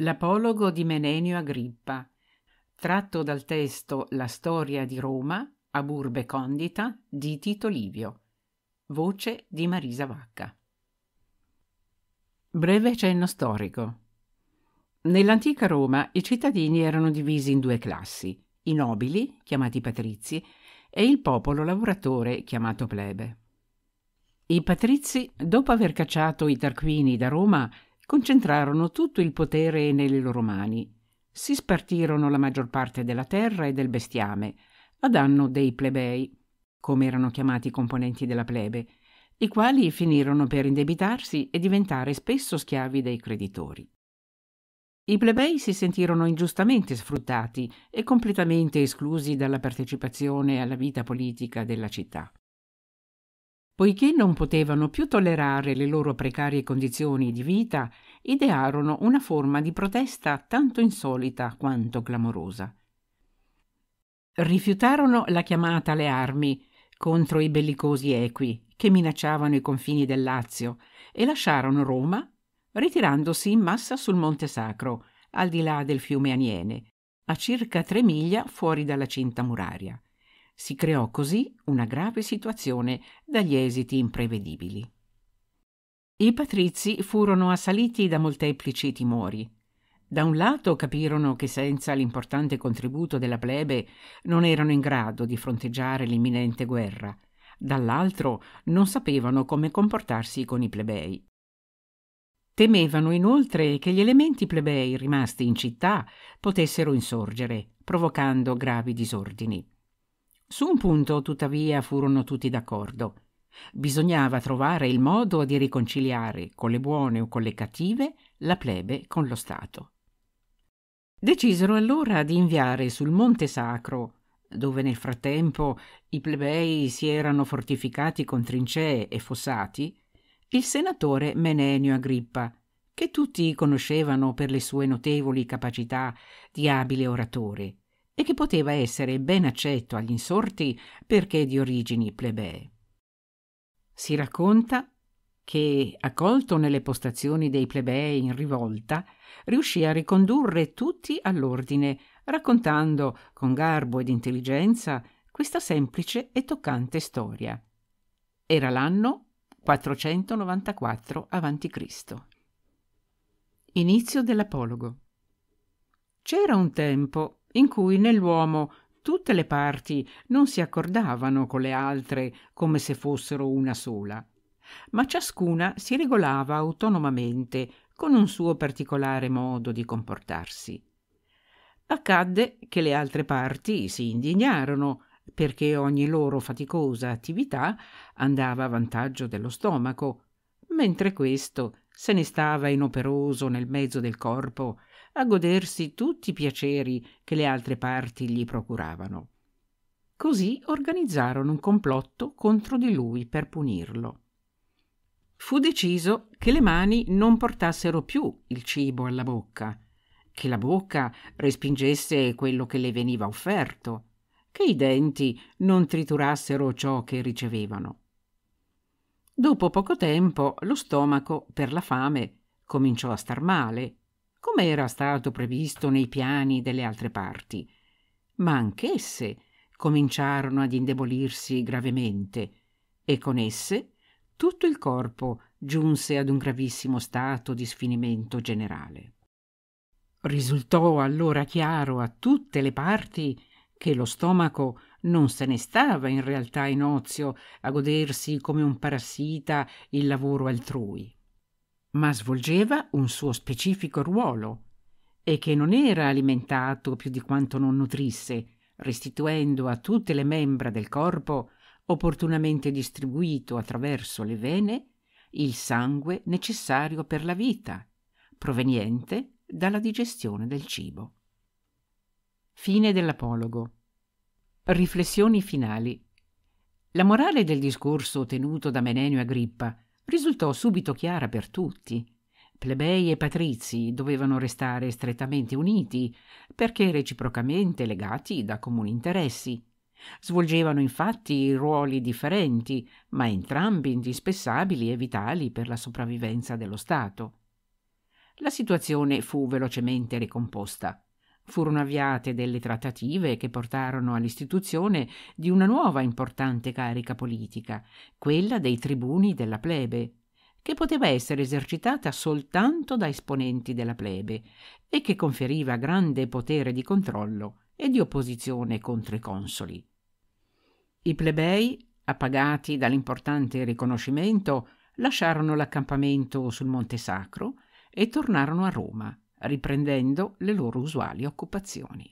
L'apologo di Menenio Agrippa, tratto dal testo La storia di Roma, a Burbe condita, di Tito Livio. Voce di Marisa Vacca. Breve cenno storico. Nell'antica Roma i cittadini erano divisi in due classi, i nobili, chiamati patrizi, e il popolo lavoratore, chiamato plebe. I patrizi, dopo aver cacciato i Tarquini da Roma, concentrarono tutto il potere nelle loro mani. Si spartirono la maggior parte della terra e del bestiame, a danno dei plebei, come erano chiamati i componenti della plebe, i quali finirono per indebitarsi e diventare spesso schiavi dei creditori. I plebei si sentirono ingiustamente sfruttati e completamente esclusi dalla partecipazione alla vita politica della città. Poiché non potevano più tollerare le loro precarie condizioni di vita, idearono una forma di protesta tanto insolita quanto clamorosa. Rifiutarono la chiamata alle armi contro i bellicosi equi che minacciavano i confini del Lazio e lasciarono Roma ritirandosi in massa sul Monte Sacro, al di là del fiume Aniene, a circa tre miglia fuori dalla cinta muraria. Si creò così una grave situazione dagli esiti imprevedibili. I patrizi furono assaliti da molteplici timori. Da un lato capirono che senza l'importante contributo della plebe non erano in grado di fronteggiare l'imminente guerra, dall'altro non sapevano come comportarsi con i plebei. Temevano inoltre che gli elementi plebei rimasti in città potessero insorgere, provocando gravi disordini. Su un punto, tuttavia, furono tutti d'accordo. Bisognava trovare il modo di riconciliare, con le buone o con le cattive, la plebe con lo Stato. Decisero allora di inviare sul Monte Sacro, dove nel frattempo i plebei si erano fortificati con trincee e fossati, il senatore Menenio Agrippa, che tutti conoscevano per le sue notevoli capacità di abile oratore e che poteva essere ben accetto agli insorti perché di origini plebee. Si racconta che, accolto nelle postazioni dei plebei in rivolta, riuscì a ricondurre tutti all'ordine, raccontando con garbo ed intelligenza questa semplice e toccante storia. Era l'anno 494 a.C. Inizio dell'apologo. C'era un tempo, in cui nell'uomo tutte le parti non si accordavano con le altre come se fossero una sola, ma ciascuna si regolava autonomamente con un suo particolare modo di comportarsi. Accadde che le altre parti si indignarono perché ogni loro faticosa attività andava a vantaggio dello stomaco, mentre questo se ne stava inoperoso nel mezzo del corpo a godersi tutti i piaceri che le altre parti gli procuravano. Così organizzarono un complotto contro di lui per punirlo. Fu deciso che le mani non portassero più il cibo alla bocca, che la bocca respingesse quello che le veniva offerto, che i denti non triturassero ciò che ricevevano. Dopo poco tempo lo stomaco, per la fame, cominciò a star male come era stato previsto nei piani delle altre parti, ma anch'esse cominciarono ad indebolirsi gravemente e con esse tutto il corpo giunse ad un gravissimo stato di sfinimento generale. Risultò allora chiaro a tutte le parti che lo stomaco non se ne stava in realtà in ozio a godersi come un parassita il lavoro altrui, ma svolgeva un suo specifico ruolo e che non era alimentato più di quanto non nutrisse, restituendo a tutte le membra del corpo, opportunamente distribuito attraverso le vene, il sangue necessario per la vita, proveniente dalla digestione del cibo. Fine dell'apologo. Riflessioni finali. La morale del discorso tenuto da Menenio Agrippa risultò subito chiara per tutti. Plebei e patrizi dovevano restare strettamente uniti, perché reciprocamente legati da comuni interessi. Svolgevano infatti ruoli differenti, ma entrambi indispensabili e vitali per la sopravvivenza dello Stato. La situazione fu velocemente ricomposta. Furono avviate delle trattative che portarono all'istituzione di una nuova importante carica politica, quella dei tribuni della plebe, che poteva essere esercitata soltanto da esponenti della plebe e che conferiva grande potere di controllo e di opposizione contro i consoli. I plebei, appagati dall'importante riconoscimento, lasciarono l'accampamento sul Monte Sacro e tornarono a Roma, riprendendo le loro usuali occupazioni.